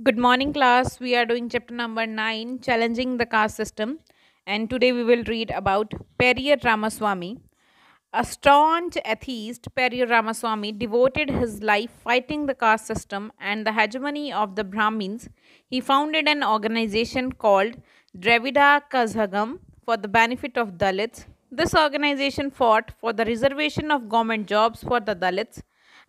Good morning class. We are doing chapter number 9 challenging the caste system and today we will read about Periyar Ramaswamy. A staunch atheist, Periyar Ramaswamy devoted his life fighting the caste system and the hegemony of the Brahmins. He founded an organization called Dravida Kazhagam for the benefit of Dalits. This organization fought for the reservation of government jobs for the Dalits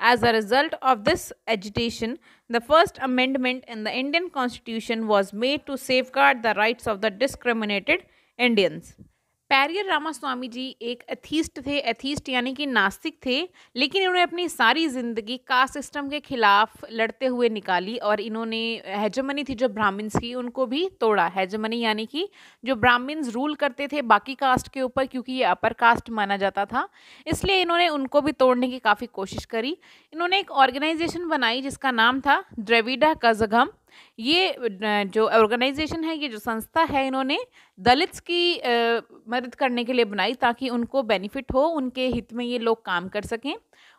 as a result of this agitation, the First Amendment in the Indian Constitution was made to safeguard the rights of the discriminated Indians. पैरियर Ramaswamy जी एक atheist थे atheist यानी कि नास्तिक थे लेकिन इन्होंने अपनी सारी ज़िंदगी कास्ट सिस्टम के खिलाफ लड़ते हुए निकाली और इन्होंने हैजमनी थी जो ब्राह्मण्स की उनको भी तोड़ा हैजमनी यानी कि जो ब्राह्मण्स रूल करते थे बाकी कास्ट के ऊपर क्योंकि ये अपर कास्ट माना जाता था इसलिए इन्होंने उनको भी तोड़ने की काफ़ी कोशिश करी इन्होंने एक ऑर्गेनाइजेशन बनाई जिसका नाम था द्रविडा कजगम ये जो ऑर्गेनाइजेशन है ये जो संस्था है इन्होंने दलित्स की मदद करने के लिए बनाई ताकि उनको बेनिफिट हो उनके हित में ये लोग काम कर सकें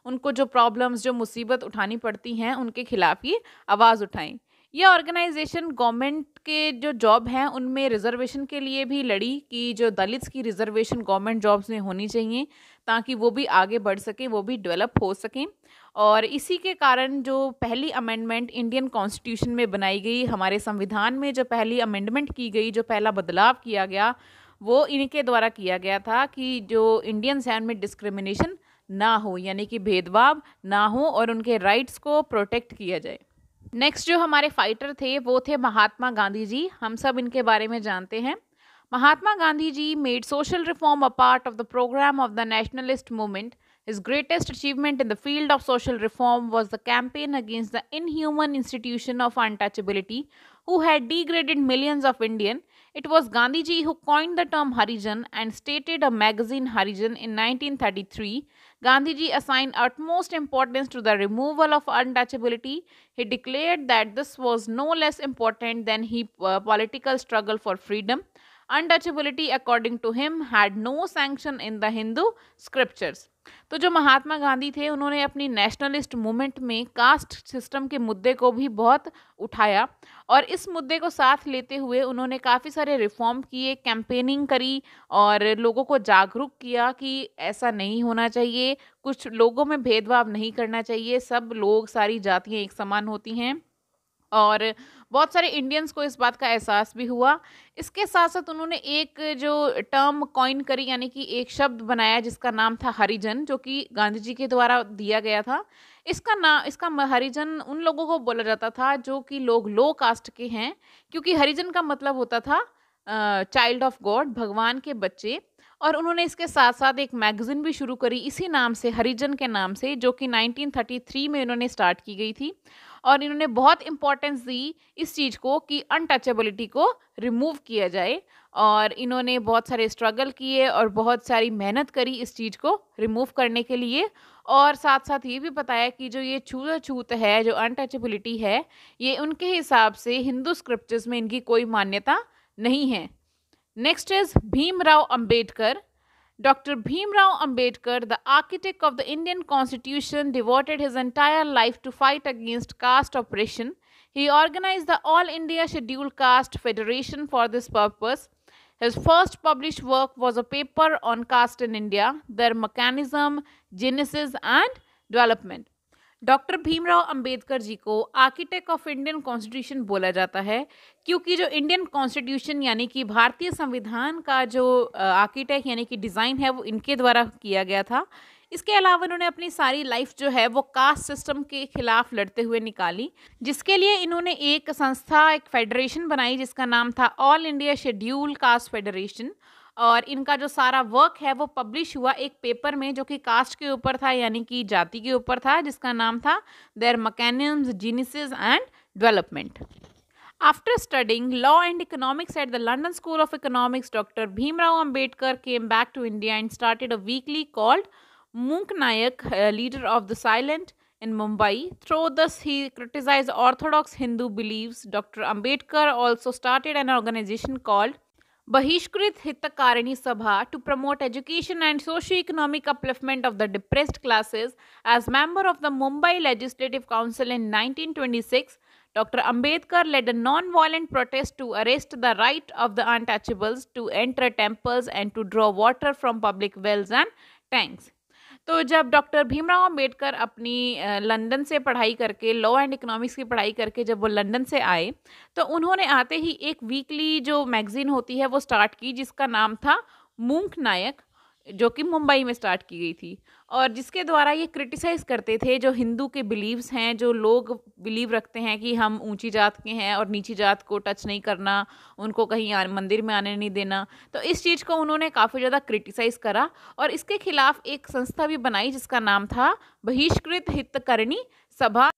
उनको जो प्रॉब्लम्स जो मुसीबत उठानी पड़ती हैं उनके खिलाफ ये आवाज़ उठाएं यह ऑर्गेनाइजेशन गवर्नमेंट के जो जॉब हैं उनमें रिजर्वेशन के लिए भी लड़ी कि जो दलित्स की रिजर्वेशन गवर्नमेंट जॉब्स में होनी चाहिए ताकि वो भी आगे बढ़ सकें वो भी डेवलप हो सकें और इसी के कारण जो पहली अमेंडमेंट इंडियन कॉन्स्टिट्यूशन में बनाई गई हमारे संविधान में जो पहली अमेंडमेंट की गई जो पहला बदलाव किया गया वो इनके द्वारा किया गया था कि जो इंडियन सैन में डिस्क्रिमिनेशन ना हो यानी कि भेदभाव ना हो और उनके राइट्स को प्रोटेक्ट किया जाए नेक्स्ट जो हमारे फाइटर थे वो थे महात्मा गांधी जी हम सब इनके बारे में जानते हैं Mahatma Gandhi ji made social reform a part of the programme of the nationalist movement is greatest achievement in the field of social reform was the campaign against the inhuman institution of untouchability who had degraded millions of Indian it was Gandhi ji who coined the term Harijan and started a magazine Harijan in nineteen thirty three Gandhiji assigned utmost importance to the removal of untouchability. He declared that this was no less important than his uh, political struggle for freedom. Untouchability according to him had no sanction in the Hindu scriptures तो जो महात्मा गांधी थे उन्होंने अपनी nationalist movement में caste system के मुद्दे को भी बहुत उठाया और इस मुद्दे को साथ लेते हुए उन्होंने काफ़ी सारे रिफॉर्म किए कैंपेनिंग करी और लोगों को जागरूक किया कि ऐसा नहीं होना चाहिए कुछ लोगों में भेदभाव नहीं करना चाहिए सब लोग सारी जातियाँ एक समान होती हैं और बहुत सारे इंडियंस को इस बात का एहसास भी हुआ इसके साथ साथ उन्होंने एक जो टर्म कॉइन करी यानी कि एक शब्द बनाया जिसका नाम था हरिजन जो कि गांधी जी के द्वारा दिया गया था इसका नाम इसका हरिजन उन लोगों को बोला जाता था जो कि लोग लो कास्ट के हैं क्योंकि हरिजन का मतलब होता था चाइल्ड ऑफ गॉड भगवान के बच्चे और उन्होंने इसके साथ साथ एक मैगज़ीन भी शुरू करी इसी नाम से हरिजन के नाम से जो कि 1933 में उन्होंने स्टार्ट की गई थी और इन्होंने बहुत इंपॉर्टेंस दी इस चीज़ को कि अनटचेबिलिटी को रिमूव किया जाए और इन्होंने बहुत सारे स्ट्रगल किए और बहुत सारी मेहनत करी इस चीज़ को रिमूव करने के लिए और साथ साथ ये भी बताया कि जो ये छूत है जो अनटचेबिलिटी है ये उनके हिसाब से हिंदू स्क्रिप्चर्स में इनकी कोई मान्यता नहीं है next is Bhimrao Ambedkar Dr. Bhimrao Ambedkar, the architect of the Indian Constitution, devoted his entire life to fight against caste oppression. He organized the All India Scheduled Caste Federation for this purpose. His first published work was a paper on caste in India, their mechanism, genesis, and development. Doctor Bhimrao Ambedkar ji को architect of Indian constitution बोला जाता है क्योंकि जो Indian constitution यानी कि भारतीय संविधान का जो आर्किटेक्ट यानी कि डिज़ाइन है वो इनके द्वारा किया गया था इसके अलावा इन्होंने अपनी सारी लाइफ जो है वो कास्ट सिस्टम के खिलाफ लड़ते हुए निकाली जिसके लिए इन्होंने एक संस्था एक फेडरेशन बनाई जिसका नाम था all India schedule caste federation और इनका जो सारा वर्क है वो पब्लिश हुआ एक पेपर में जो कि कास्ट के ऊपर था यानी कि जाति के ऊपर था जिसका नाम था their mechanism genesis and development After studying law and economics at the London School of Economics, Dr. Bhimrao Ambedkar came back to India and started a weekly called Munk Nayak, uh, Leader of the Silent, in Mumbai. Through this, he criticized orthodox Hindu beliefs. Dr. Ambedkar also started an organization called Bahishkrit Hitakarani Sabha to promote education and socio-economic upliftment of the depressed classes. As member of the Mumbai Legislative Council in 1926, Dr. Ambedkar led a non-violent protest to arrest the right of the untouchables to enter temples and to draw water from public wells and tanks. तो जब doctor Bhimrao Ambedkar अपनी London से पढ़ाई करके law and economics की पढ़ाई करके जब वो लंदन से आए तो उन्होंने आते ही एक वीकली जो मैगज़ीन होती है वो स्टार्ट की जिसका नाम था मूंख नायक जो कि मुंबई में स्टार्ट की गई थी और जिसके द्वारा ये क्रिटिसाइज़ करते थे जो हिंदू के बिलीव्स हैं जो लोग बिलीव रखते हैं कि हम ऊंची जात के हैं और नीची जात को टच नहीं करना उनको कहीं मंदिर में आने नहीं देना तो इस चीज़ को उन्होंने काफ़ी ज़्यादा क्रिटिसाइज़ करा और इसके खिलाफ एक संस्था भी बनाई जिसका नाम था बहिष्कृत हितकरणी सभा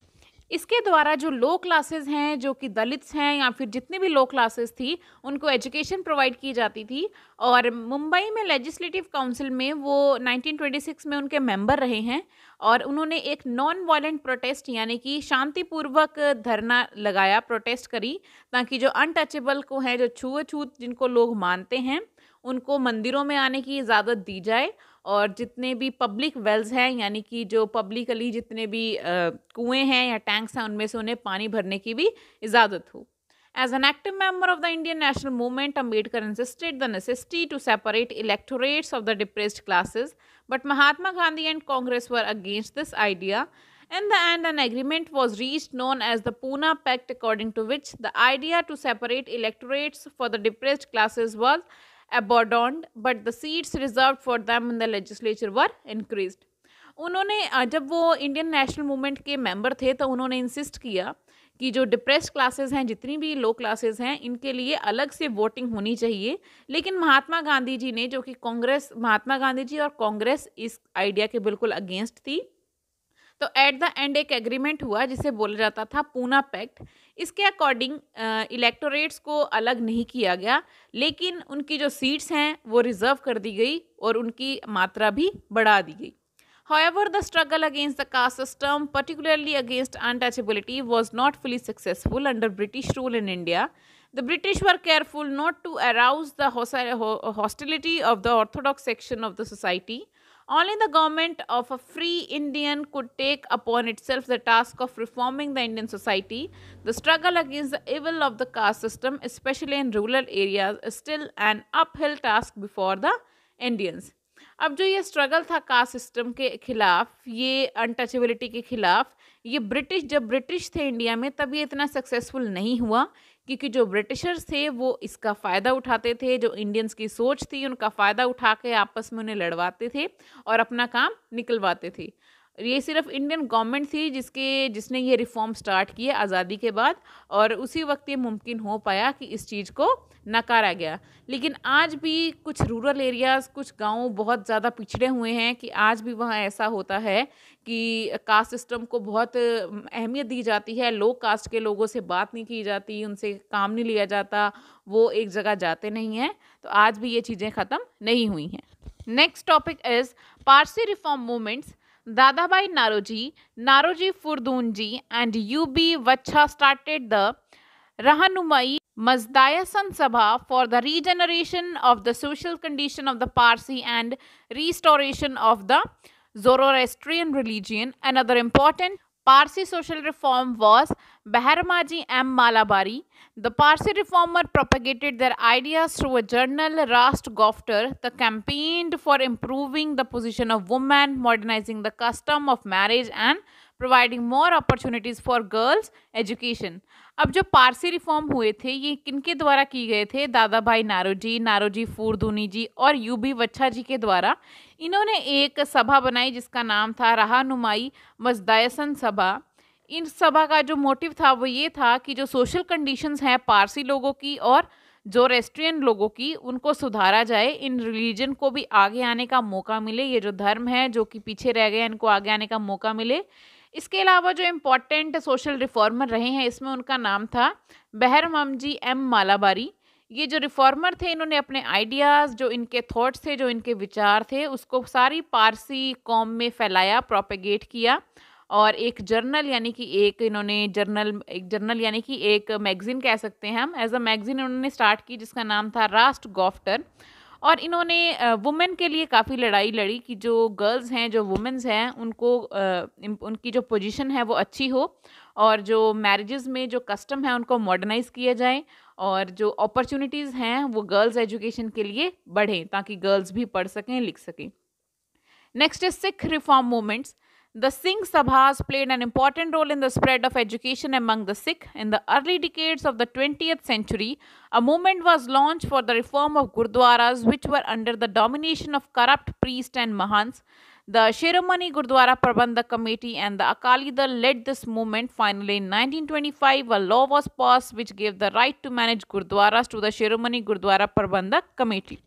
इसके द्वारा जो लो क्लासेस हैं जो कि दलित्स हैं या फिर जितनी भी लो क्लासेस थी उनको एजुकेशन प्रोवाइड की जाती थी और मुंबई में लेजिस्लेटिव काउंसिल में वो 1926 में उनके मेंबर रहे हैं और उन्होंने एक नॉन वायलेंट प्रोटेस्ट यानी कि शांतिपूर्वक धरना लगाया प्रोटेस्ट करी ताकि जो अनटचेबल को हैं जो छुआछूत जिनको लोग मानते हैं उनको मंदिरों में आने की इजाज़त दी जाए और जितने भी पब्लिक वेल्स हैं यानी कि जो पब्लिकली जितने भी कुएं हैं या टैंक्स हैं उनमें से उन्हें पानी भरने की भी इजाज़त हो as an active member of the Indian national movement Ambedkar insisted the necessity to separate electorates of the depressed classes but Mahatma Gandhi and Congress were against this idea in the end an agreement was reach known as the Poona pact according to which the idea to separate electorates for the depressed classes was abandoned, but the seats reserved for them in the legislature were increased. उन्होंने जब वो Indian national movement के member थे तो उन्होंने insist किया कि जो डिप्रेस्ड क्लासेस हैं जितनी भी लो क्लासेस हैं इनके लिए अलग से वोटिंग होनी चाहिए लेकिन महात्मा गांधी जी ने जो कि कांग्रेस महात्मा गांधी जी और कांग्रेस इस आइडिया के बिल्कुल अगेंस्ट थी तो एट द एंड एक एग्रीमेंट हुआ जिसे बोला जाता था पूना पैक्ट इसके अकॉर्डिंग इलेक्टोरेट्स को अलग नहीं किया गया लेकिन उनकी जो सीट्स हैं वो रिजर्व कर दी गई और उनकी मात्रा भी बढ़ा दी गई however the struggle against the caste system particularly against untouchability was not fully successful under British rule in India the British were careful not to arouse the of the orthodox section of the society Only the government of a free Indian could take upon itself the task of reforming the Indian society. The struggle against the evil of the caste system, especially in rural areas, is still an uphill task before the Indians. अब जो ये struggle था cast system के खिलाफ ये untouchability के खिलाफ ये ब्रिटिश जब ब्रिटिश थे इंडिया में तब ये इतना सक्सेसफुल नहीं हुआ क्योंकि जो ब्रिटिशर्स थे वो इसका फ़ायदा उठाते थे जो इंडियंस की सोच थी उनका फ़ायदा उठा के आपस में उन्हें लड़वाते थे और अपना काम निकलवाते थे ये सिर्फ इंडियन गवर्नमेंट थी जिसके जिसने ये रिफॉर्म स्टार्ट किए आज़ादी के बाद और उसी वक्त ये मुमकिन हो पाया कि इस चीज़ को नकारा गया लेकिन आज भी कुछ रूरल एरियाज़ कुछ गांव बहुत ज़्यादा पिछड़े हुए हैं कि आज भी वहाँ ऐसा होता है कि कास्ट सिस्टम को बहुत अहमियत दी जाती है लो कास्ट के लोगों से बात नहीं की जाती उनसे काम नहीं लिया जाता वो एक जगह जाते नहीं हैं तो आज भी ये चीज़ें ख़त्म नहीं हुई हैं next topic is Parsi reform movements Dadabai Naroji, Naroji Furdunji, and U.B. Vacha started the Rahanumai Mazdayasan Sabha for the regeneration of the social condition of the Parsi and restoration of the Zoroastrian religion. Another important Parsi social reform was Baharmaji M. Malabari. The Parsi reformer propagated their ideas through a journal, Rast Gofter, the campaigned for improving the position of women, modernizing the custom of marriage and providing more opportunities for girls education अब जो Parsi reform हुए थे ये किनके द्वारा किए गए थे दादा भाई नारोजी नारोजी फूरदूनी जी और यू बी वच्छा जी के द्वारा इन्होंने एक सभा बनाई जिसका नाम था रहानुमाई मजदायसन सभा इन सभा का जो मोटिव था वो ये था कि जो सोशल कंडीशंस हैं पारसी लोगों की और जो रेस्ट्रियन लोगों की उनको सुधारा जाए इन रिलीजन को भी आगे आने का मौका मिले ये जो धर्म है जो कि पीछे रह गए इनको आगे आने का मौका मिले इसके अलावा जो इम्पॉर्टेंट सोशल रिफॉर्मर रहे हैं इसमें उनका नाम था बहर ममजी एम मालाबारी ये जो रिफॉर्मर थे इन्होंने अपने आइडियाज़ जो इनके थॉट्स थे जो इनके विचार थे उसको सारी पारसी कौम में फैलाया प्रोपेगेट किया और एक जर्नल यानी कि एक इन्होंने जर्नल एक जर्नल यानी कि एक मैगज़ीन कह सकते हैं हम एज अ मैगज़ीन उन्होंने स्टार्ट की जिसका नाम था रास्ट गॉफ्टर और इन्होंने वुमेन के लिए काफ़ी लड़ाई लड़ी कि जो गर्ल्स हैं जो वुमेंस हैं उनको उनकी जो पोजीशन है वो अच्छी हो और जो मैरिज़ में जो कस्टम है उनको मॉडर्नाइज किया जाए और जो अपॉर्चुनिटीज़ हैं वो गर्ल्स एजुकेशन के लिए बढ़ें ताकि गर्ल्स भी पढ़ सकें लिख सकें नेक्स्ट है Sikh reform movements The Singh Sabhas played an important role in the spread of education among the Sikh. In the early decades of the 20th century, a movement was launched for the reform of Gurdwaras, which were under the domination of corrupt priests and Mahants. The Shiromani Gurdwara Prabandha Committee and the Akali Dal led this movement. Finally, in 1925, a law was passed which gave the right to manage Gurdwaras to the Shiromani Gurdwara Prabandha Committee.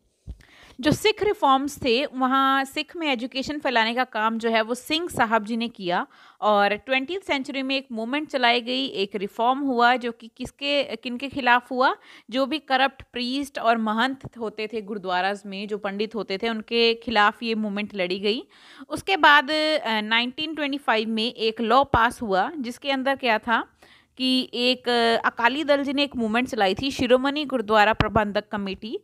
जो Sikh reforms थे वहाँ सिख में education फैलाने का काम जो है वो सिंह साहब जी ने किया और ट्वेंटी सेंचुरी में एक मूवमेंट चलाई गई एक रिफॉर्म हुआ जो कि किसके किन के खिलाफ हुआ जो भी करप्ट प्रीस्ट और महंत होते थे गुरुद्वाराज में जो पंडित होते थे उनके खिलाफ ये मूवमेंट लड़ी गई उसके बाद 1925 में एक लॉ पास हुआ जिसके अंदर क्या था कि एक अकाली दल जी ने एक मूवमेंट चलाई थी शिरोमणि गुरुद्वारा प्रबंधक कमेटी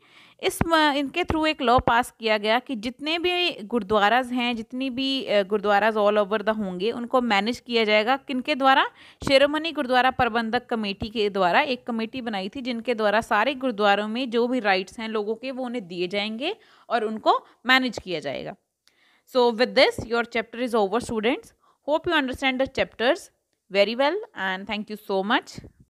इस इनके थ्रू एक लॉ पास किया गया कि जितने भी गुरुद्वाराज हैं जितनी भी गुरुद्वाराज ऑल ओवर द होंगे उनको मैनेज किया जाएगा किनके द्वारा शेरोमणि गुरुद्वारा प्रबंधक कमेटी के द्वारा एक कमेटी बनाई थी जिनके द्वारा सारे गुरुद्वारों में जो भी राइट्स हैं लोगों के वो उन्हें दिए जाएंगे और उनको मैनेज किया जाएगा so with this your chapter is over students hope you understand the chapters very well and thank you so much